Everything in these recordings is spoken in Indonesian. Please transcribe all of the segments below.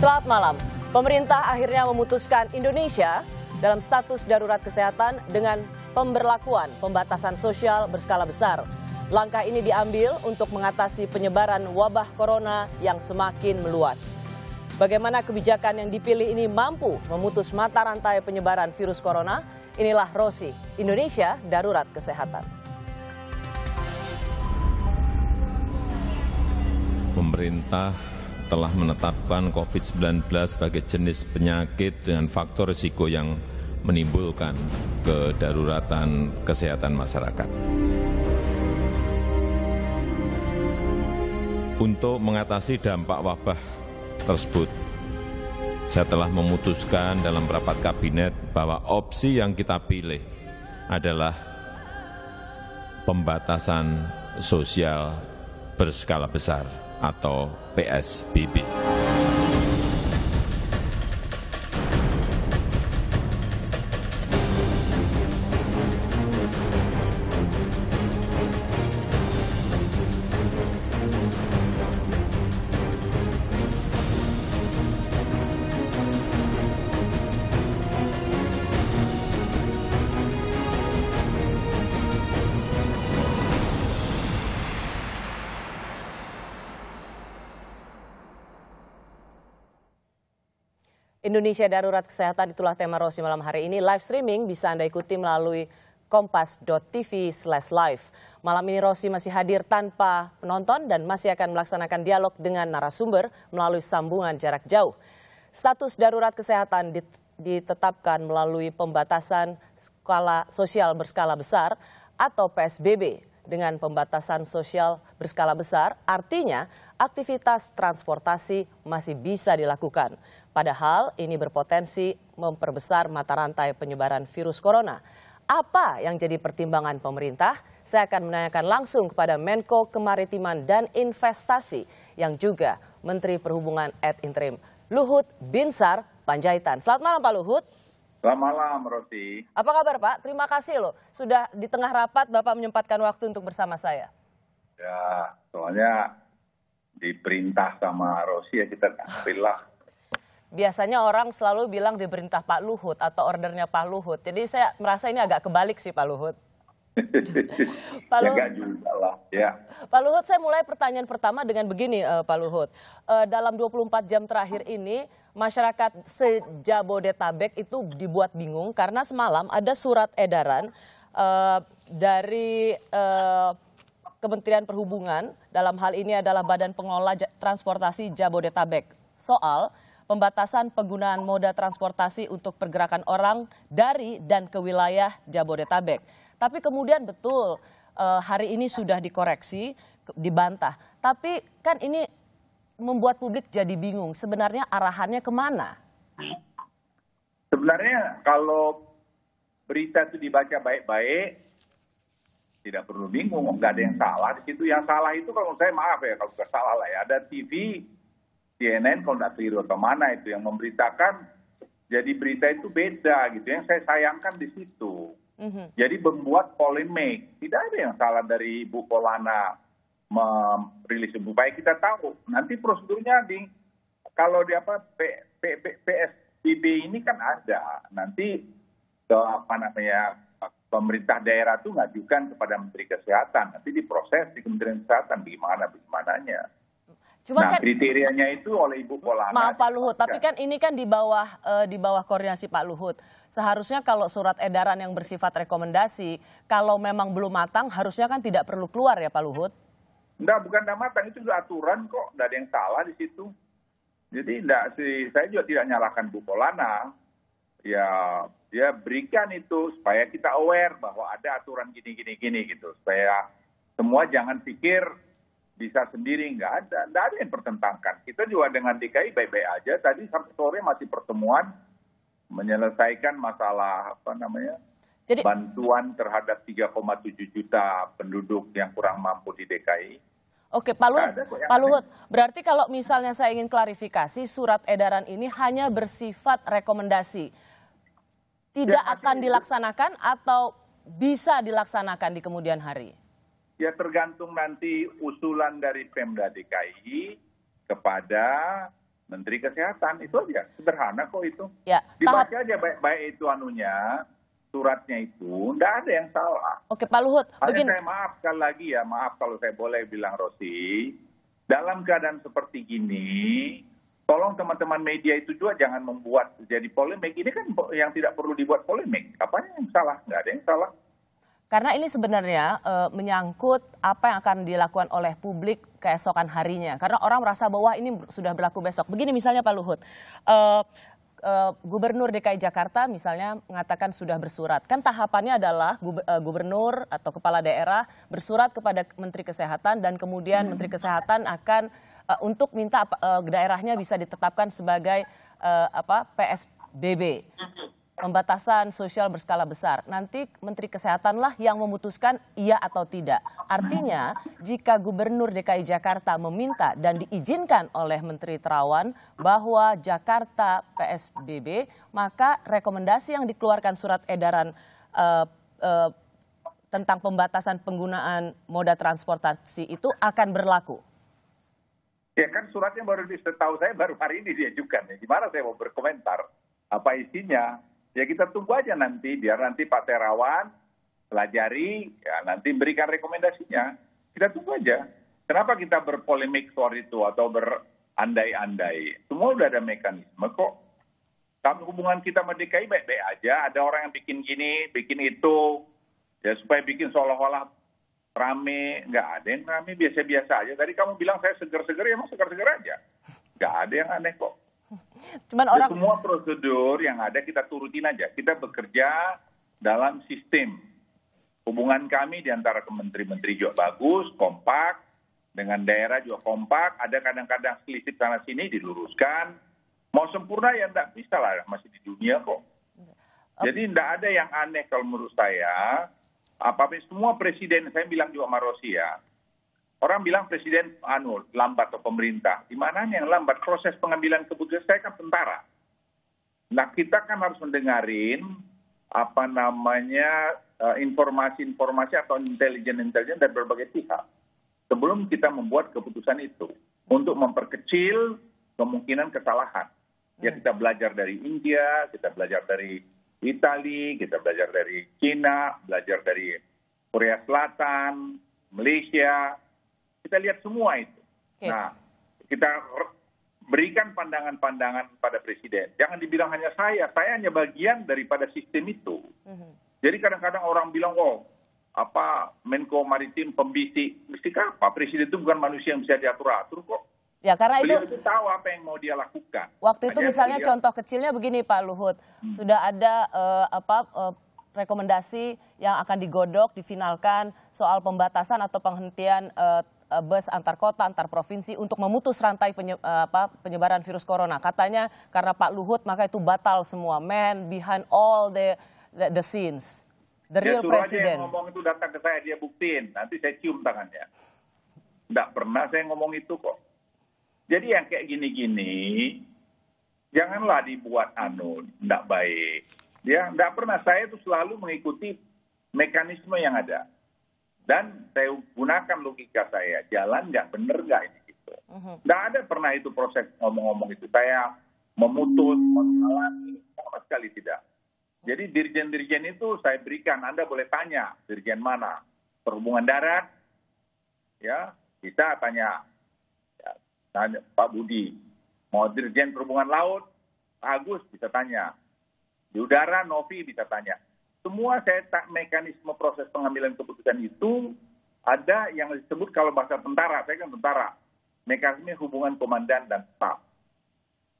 Selamat malam. Pemerintah akhirnya memutuskan Indonesia dalam status darurat kesehatan dengan pemberlakuan pembatasan sosial berskala besar. Langkah ini diambil untuk mengatasi penyebaran wabah corona yang semakin meluas. Bagaimana kebijakan yang dipilih ini mampu memutus mata rantai penyebaran virus corona? Inilah Rosi, Indonesia Darurat Kesehatan. pemerintah telah menetapkan COVID-19 sebagai jenis penyakit dengan faktor risiko yang menimbulkan kedaruratan kesehatan masyarakat. Untuk mengatasi dampak wabah tersebut, saya telah memutuskan dalam rapat kabinet bahwa opsi yang kita pilih adalah pembatasan sosial berskala besar atau PSBB. Indonesia Darurat Kesehatan itulah tema Rosi malam hari ini. Live streaming bisa Anda ikuti melalui kompas.tv slash live. Malam ini Rosi masih hadir tanpa penonton dan masih akan melaksanakan dialog dengan narasumber melalui sambungan jarak jauh. Status darurat kesehatan ditetapkan melalui pembatasan skala sosial berskala besar atau PSBB dengan pembatasan sosial berskala besar, artinya aktivitas transportasi masih bisa dilakukan. Padahal ini berpotensi memperbesar mata rantai penyebaran virus corona. Apa yang jadi pertimbangan pemerintah? Saya akan menanyakan langsung kepada Menko Kemaritiman dan Investasi yang juga Menteri Perhubungan ad interim Luhut Binsar Panjaitan. Selamat malam Pak Luhut. Selamat malam Rosi. Apa kabar Pak? Terima kasih loh sudah di tengah rapat Bapak menyempatkan waktu untuk bersama saya. Ya, soalnya diperintah sama Rosi ya kita tampil biasanya orang selalu bilang diperintah Pak Luhut atau ordernya Pak Luhut. Jadi saya merasa ini agak kebalik sih Pak Luhut. Pak ya, Luhut, ya, lah, ya. Pak Luhut, saya mulai pertanyaan pertama dengan begini, uh, Pak Luhut. Uh, dalam 24 jam terakhir ini, masyarakat sejabodetabek itu dibuat bingung karena semalam ada surat edaran uh, dari uh, Kementerian Perhubungan, dalam hal ini adalah Badan Pengelola Transportasi Jabodetabek, soal pembatasan penggunaan moda transportasi untuk pergerakan orang dari dan ke wilayah Jabodetabek. Tapi kemudian betul eh, hari ini sudah dikoreksi, dibantah. Tapi kan ini membuat publik jadi bingung. Sebenarnya arahannya kemana? Sebenarnya kalau berita itu dibaca baik-baik, tidak perlu bingung, nggak ada yang salah Itu Yang salah itu kalau saya maaf ya, kalau nggak salah lah ya, ada TV CNN kalau nggak keliru atau mana itu yang memberitakan jadi berita itu beda gitu yang saya sayangkan di situ. Mm-hmm. Jadi membuat polemik. Tidak ada yang salah dari Bu Polana merilis Ibu Baik kita tahu. Nanti prosedurnya di kalau di apa P, PSBB ini kan ada. Nanti ke, apa namanya pemerintah daerah itu ngajukan kepada Menteri Kesehatan. Nanti diproses di Kementerian Kesehatan bagaimana bagaimananya. Cuma nah, kan, kriterianya itu oleh Ibu Polana. Maaf Pak Luhut, tapi nah. kan ini kan di bawah eh, di bawah koordinasi Pak Luhut. Seharusnya kalau surat edaran yang bersifat rekomendasi, kalau memang belum matang harusnya kan tidak perlu keluar ya Pak Luhut? Enggak, bukan tidak matang, itu sudah aturan kok, tidak ada yang salah di situ. Jadi enggak sih, saya juga tidak nyalahkan Bu Polana. Ya, ya berikan itu supaya kita aware bahwa ada aturan gini gini gini gitu. Supaya semua jangan pikir bisa sendiri nggak ada nggak ada yang pertentangkan kita juga dengan DKI baik-baik aja tadi sampai sore masih pertemuan menyelesaikan masalah apa namanya Jadi, bantuan terhadap 3,7 juta penduduk yang kurang mampu di DKI Oke, Pak Luhut, Pak Luhut, berarti kalau misalnya saya ingin klarifikasi, surat edaran ini hanya bersifat rekomendasi. Tidak ya, akan dilaksanakan atau bisa dilaksanakan di kemudian hari? ya tergantung nanti usulan dari Pemda DKI kepada Menteri Kesehatan itu aja sederhana kok itu ya, dibaca aja baik-baik itu anunya suratnya itu tidak ada yang salah. Oke Pak Luhut, begini. saya maafkan lagi ya maaf kalau saya boleh bilang Rosi dalam keadaan seperti ini tolong teman-teman media itu juga jangan membuat jadi polemik ini kan yang tidak perlu dibuat polemik apanya yang salah nggak ada yang salah. Karena ini sebenarnya e, menyangkut apa yang akan dilakukan oleh publik keesokan harinya. Karena orang merasa bahwa ini sudah berlaku besok. Begini misalnya Pak Luhut, e, e, Gubernur DKI Jakarta misalnya mengatakan sudah bersurat. Kan tahapannya adalah gubernur atau kepala daerah bersurat kepada Menteri Kesehatan dan kemudian Menteri hmm. Kesehatan akan e, untuk minta e, daerahnya bisa ditetapkan sebagai e, apa PSBB pembatasan sosial berskala besar. Nanti Menteri Kesehatanlah yang memutuskan iya atau tidak. Artinya, jika Gubernur DKI Jakarta meminta dan diizinkan oleh Menteri Terawan bahwa Jakarta PSBB, maka rekomendasi yang dikeluarkan surat edaran uh, uh, tentang pembatasan penggunaan moda transportasi itu akan berlaku. Ya kan suratnya baru tahu saya baru hari ini diajukan ya. Gimana saya mau berkomentar? Apa isinya? ya kita tunggu aja nanti biar nanti Pak Terawan pelajari ya nanti berikan rekomendasinya kita tunggu aja kenapa kita berpolemik soal itu atau berandai-andai semua udah ada mekanisme kok Kamu hubungan kita sama DKI baik-baik aja ada orang yang bikin gini bikin itu ya supaya bikin seolah-olah rame nggak ada yang rame biasa-biasa aja tadi kamu bilang saya seger-seger ya emang seger-seger aja nggak ada yang aneh kok Cuman orang ya, semua prosedur yang ada kita turutin aja. Kita bekerja dalam sistem. Hubungan kami di antara menteri-menteri juga bagus, kompak, dengan daerah juga kompak, ada kadang-kadang selisih sana sini diluruskan. Mau sempurna ya tidak bisa lah, masih di dunia kok. Jadi tidak ada yang aneh kalau menurut saya. Apapun semua presiden, saya bilang juga sama Rosi ya, Orang bilang presiden anu lambat atau pemerintah. Di mana yang lambat? Proses pengambilan keputusan saya kan tentara. Nah kita kan harus mendengarin apa namanya eh, informasi-informasi atau intelijen-intelijen dari berbagai pihak sebelum kita membuat keputusan itu untuk memperkecil kemungkinan kesalahan. Ya hmm. kita belajar dari India, kita belajar dari Italia, kita belajar dari China, belajar dari Korea Selatan, Malaysia, kita lihat semua itu. Okay. Nah, kita berikan pandangan-pandangan pada presiden. Jangan dibilang hanya saya, saya hanya bagian daripada sistem itu. Mm-hmm. Jadi kadang-kadang orang bilang, oh, apa Menko Maritim pembisik, mesti apa? Presiden itu bukan manusia yang bisa diatur atur kok. Ya karena itu, itu tahu apa yang mau dia lakukan. Waktu itu Hanya misalnya dia... contoh kecilnya begini Pak Luhut, hmm. sudah ada uh, apa uh, rekomendasi yang akan digodok, difinalkan soal pembatasan atau penghentian uh, Eh, bus antar kota, antar provinsi untuk memutus rantai eh, penyebaran virus corona. Katanya karena Pak Luhut maka itu batal semua. Man behind all the the, the scenes. The real ya president. yang ngomong itu datang ke saya, dia buktiin. Nanti saya cium tangannya. Tidak pernah saya ngomong itu kok. Jadi yang kayak gini-gini, janganlah dibuat anu, tidak baik. Ya, tidak pernah. Saya itu selalu mengikuti mekanisme yang ada. Dan saya gunakan logika saya, jalan nggak bener nggak ini gitu. Mhm. Nggak ada pernah itu proses ngomong-ngomong itu. Saya memutus, menghalangi, sama sekali tidak. Jadi dirjen-dirjen itu saya berikan, Anda boleh tanya dirjen mana, perhubungan darat, ya kita tanya, ya, tanya Pak Budi, mau dirjen perhubungan laut, Agus bisa tanya, di udara Novi bisa tanya semua saya tak mekanisme proses pengambilan keputusan itu ada yang disebut kalau bahasa tentara, saya kan tentara, mekanisme hubungan komandan dan staf.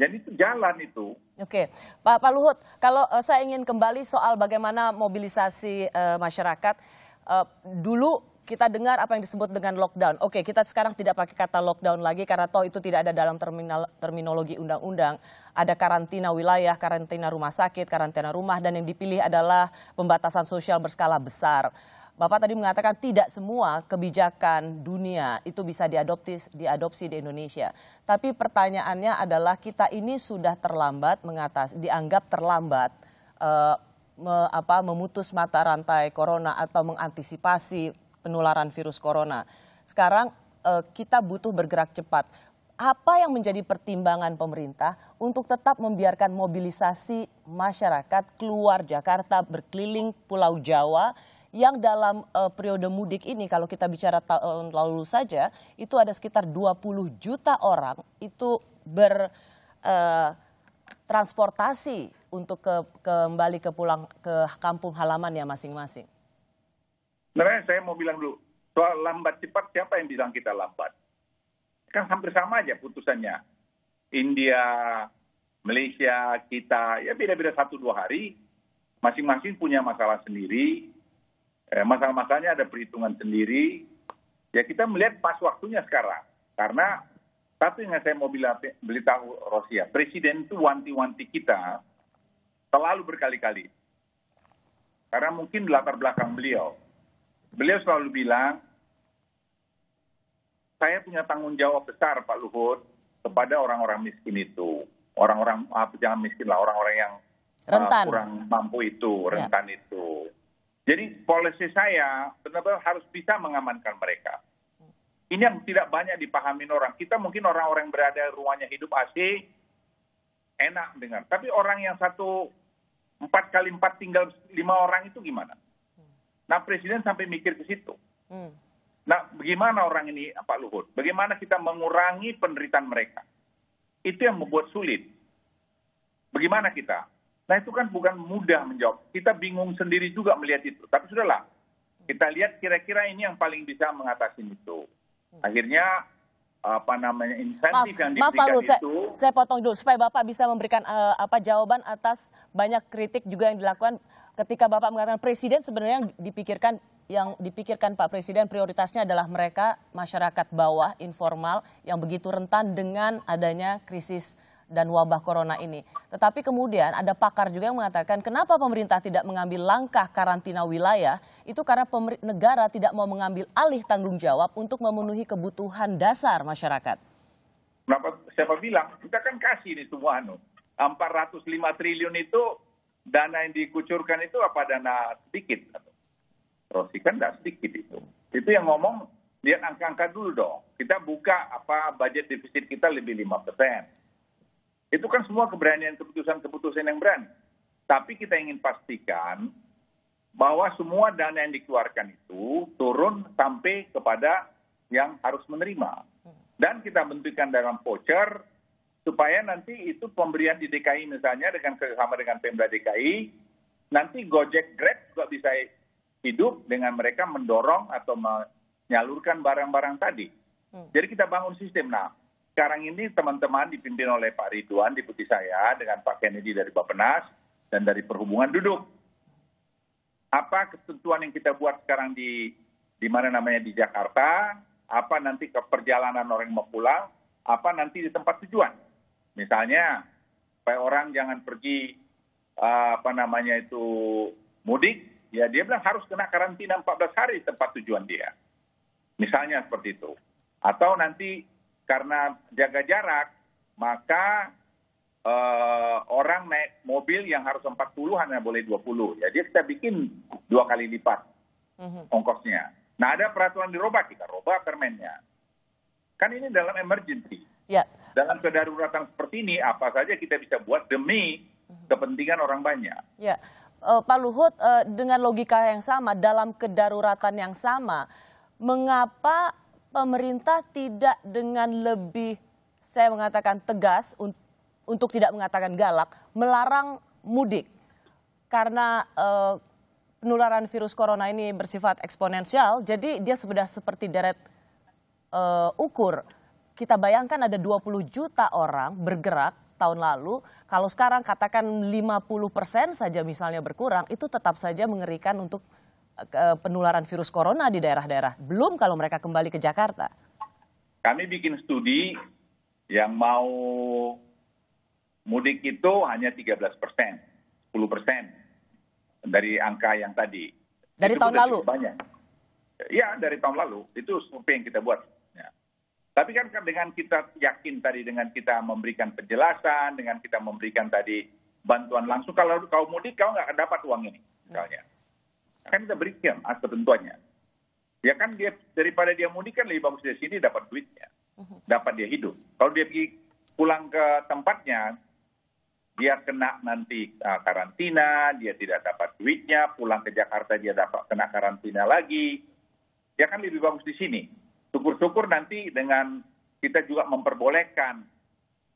Jadi itu jalan itu. Oke, Pak, Pak Luhut, kalau uh, saya ingin kembali soal bagaimana mobilisasi uh, masyarakat. Uh, dulu kita dengar apa yang disebut dengan lockdown. Oke, kita sekarang tidak pakai kata lockdown lagi karena toh itu tidak ada dalam terminal, terminologi undang-undang. Ada karantina wilayah, karantina rumah sakit, karantina rumah, dan yang dipilih adalah pembatasan sosial berskala besar. Bapak tadi mengatakan tidak semua kebijakan dunia itu bisa diadopsi, diadopsi di Indonesia. Tapi pertanyaannya adalah kita ini sudah terlambat mengatasi, dianggap terlambat uh, me, apa, memutus mata rantai corona atau mengantisipasi penularan virus corona. Sekarang eh, kita butuh bergerak cepat. Apa yang menjadi pertimbangan pemerintah untuk tetap membiarkan mobilisasi masyarakat keluar Jakarta berkeliling Pulau Jawa yang dalam uh, periode mudik ini kalau kita bicara tahun lalu saja itu ada sekitar 20 juta orang itu bertransportasi eh, uh, untuk ke, kembali ke pulang ke kampung halamannya masing-masing. Sebenarnya saya mau bilang dulu, soal lambat cepat siapa yang bilang kita lambat? Kan hampir sama aja putusannya. India, Malaysia, kita, ya beda-beda satu dua hari. Masing-masing punya masalah sendiri. Eh, masalah-masalahnya ada perhitungan sendiri. Ya kita melihat pas waktunya sekarang. Karena satu yang saya mau bilang, tahu Rosia, Presiden itu wanti-wanti kita selalu berkali-kali. Karena mungkin latar belakang beliau beliau selalu bilang, saya punya tanggung jawab besar Pak Luhut kepada orang-orang miskin itu. Orang-orang, apa jangan miskin lah, orang-orang yang Uh, kurang mampu itu, ya. rentan ya. itu. Jadi polisi saya benar-benar harus bisa mengamankan mereka. Ini yang tidak banyak dipahami orang. Kita mungkin orang-orang yang berada ruangnya hidup AC enak dengan, Tapi orang yang satu empat kali empat tinggal lima orang itu gimana? Nah presiden sampai mikir ke situ. Hmm. Nah bagaimana orang ini Pak Luhut? Bagaimana kita mengurangi penderitaan mereka? Itu yang membuat sulit. Bagaimana kita? Nah itu kan bukan mudah menjawab. Kita bingung sendiri juga melihat itu. Tapi sudahlah, kita lihat kira-kira ini yang paling bisa mengatasi itu. Hmm. Akhirnya apa namanya insentif maaf, yang diberikan maaf, Pak Lut, itu. Saya, saya potong dulu supaya Bapak bisa memberikan uh, apa jawaban atas banyak kritik juga yang dilakukan ketika Bapak mengatakan presiden sebenarnya yang dipikirkan yang dipikirkan Pak Presiden prioritasnya adalah mereka masyarakat bawah informal yang begitu rentan dengan adanya krisis dan wabah corona ini. Tetapi kemudian ada pakar juga yang mengatakan kenapa pemerintah tidak mengambil langkah karantina wilayah itu karena negara tidak mau mengambil alih tanggung jawab untuk memenuhi kebutuhan dasar masyarakat. Kenapa siapa bilang? Kita kan kasih ini semua anu. 405 triliun itu dana yang dikucurkan itu apa dana sedikit? Rosi kan tidak sedikit itu. Itu yang ngomong lihat angka-angka dulu dong. Kita buka apa budget defisit kita lebih 5 persen itu kan semua keberanian keputusan-keputusan yang berani. Tapi kita ingin pastikan bahwa semua dana yang dikeluarkan itu turun sampai kepada yang harus menerima. Dan kita bentukkan dalam voucher supaya nanti itu pemberian di DKI misalnya dengan kerjasama dengan Pemda DKI, nanti Gojek Grab juga bisa hidup dengan mereka mendorong atau menyalurkan barang-barang tadi. Hmm. Jadi kita bangun sistem. Nah, sekarang ini teman-teman dipimpin oleh Pak Ridwan, deputi saya, dengan Pak Kennedy dari Bapenas dan dari Perhubungan duduk. Apa ketentuan yang kita buat sekarang di di mana namanya di Jakarta, apa nanti ke perjalanan orang mau pulang, apa nanti di tempat tujuan. Misalnya, supaya orang jangan pergi eh, apa namanya itu mudik, ya dia bilang harus kena karantina 14 hari tempat tujuan dia. Misalnya seperti itu. Atau nanti karena jaga jarak maka eh, orang naik mobil yang harus 40 hanya boleh 20. Jadi kita bikin dua kali lipat mhm. ongkosnya. Nah ada peraturan dirubah, kita rubah permennya. Kan ini dalam emergency. Ya. Dalam kedaruratan seperti ini, apa saja kita bisa buat demi mhm. kepentingan orang banyak. Ya. Uh, Pak Luhut, uh, dengan logika yang sama, dalam kedaruratan yang sama, mengapa pemerintah tidak dengan lebih saya mengatakan tegas untuk tidak mengatakan galak melarang mudik karena uh, penularan virus corona ini bersifat eksponensial jadi dia sudah seperti deret uh, ukur kita bayangkan ada 20 juta orang bergerak tahun lalu, kalau sekarang katakan 50 persen saja misalnya berkurang, itu tetap saja mengerikan untuk penularan virus corona di daerah-daerah. Belum kalau mereka kembali ke Jakarta. Kami bikin studi yang mau mudik itu hanya 13 persen, 10 persen dari angka yang tadi. Dari itu tahun lalu? Banyak. Ya, dari tahun lalu. Itu survei yang kita buat. Ya. Tapi kan dengan kita yakin tadi, dengan kita memberikan penjelasan, dengan kita memberikan tadi bantuan langsung, kalau kau mudik, kau nggak akan dapat uang ini. Misalnya. Hmm Kan kita berikan as ah, ketentuannya. Ya kan dia daripada dia mudik kan lebih bagus dari sini dapat duitnya. Mhm. Dapat dia hidup. Kalau dia pergi pulang ke tempatnya, dia kena nanti ah, karantina, dia tidak dapat duitnya, pulang ke Jakarta dia dapat kena karantina lagi. Ya kan lebih bagus di sini. Syukur-syukur nanti dengan kita juga memperbolehkan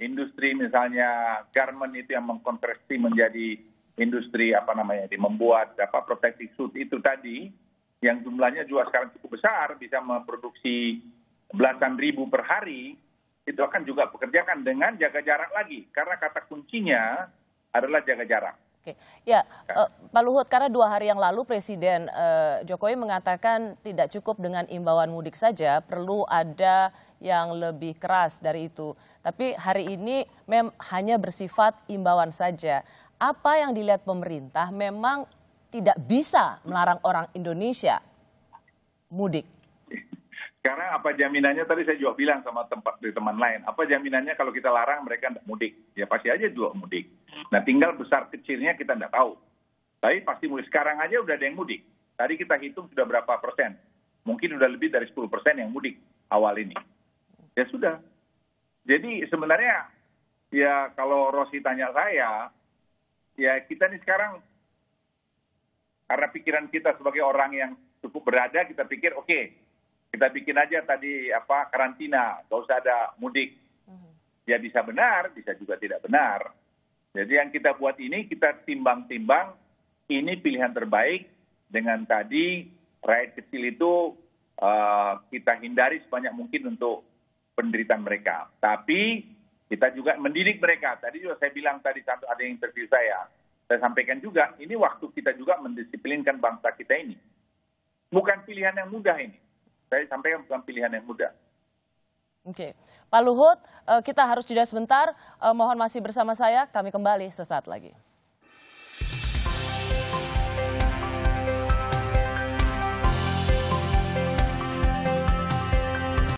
industri misalnya garment itu yang mengkonversi menjadi industri apa namanya ini membuat apa proteksi suit itu tadi yang jumlahnya juga sekarang cukup besar bisa memproduksi belasan ribu per hari itu akan juga pekerjakan dengan jaga jarak lagi karena kata kuncinya adalah jaga jarak. Oke, ya uh, Pak Luhut, karena dua hari yang lalu Presiden uh, Jokowi mengatakan tidak cukup dengan imbauan mudik saja, perlu ada yang lebih keras dari itu. Tapi hari ini mem hanya bersifat imbauan saja apa yang dilihat pemerintah memang tidak bisa melarang orang Indonesia mudik? Karena apa jaminannya tadi saya juga bilang sama tempat di teman lain, apa jaminannya kalau kita larang mereka tidak mudik? Ya pasti aja juga mudik. Nah tinggal besar kecilnya kita tidak tahu. Tapi pasti mulai sekarang aja udah ada yang mudik. Tadi kita hitung sudah berapa persen. Mungkin sudah lebih dari 10 persen yang mudik awal ini. Ya sudah. Jadi sebenarnya ya kalau Rosi tanya saya, ya kita nih sekarang karena pikiran kita sebagai orang yang cukup berada, kita pikir oke, okay, kita bikin aja tadi apa karantina, gak usah ada mudik. Mm-hmm. Ya bisa benar, bisa juga tidak benar. Jadi yang kita buat ini kita timbang-timbang ini pilihan terbaik dengan tadi rakyat kecil itu uh, kita hindari sebanyak mungkin untuk penderitaan mereka. Tapi kita juga mendidik mereka. Tadi juga saya bilang tadi ada yang interview saya. Saya sampaikan juga, ini waktu kita juga mendisiplinkan bangsa kita ini. Bukan pilihan yang mudah ini. Saya sampaikan bukan pilihan yang mudah. Oke, Pak Luhut, eh, kita harus jeda sebentar. Eh, mohon masih bersama saya, kami kembali sesaat lagi.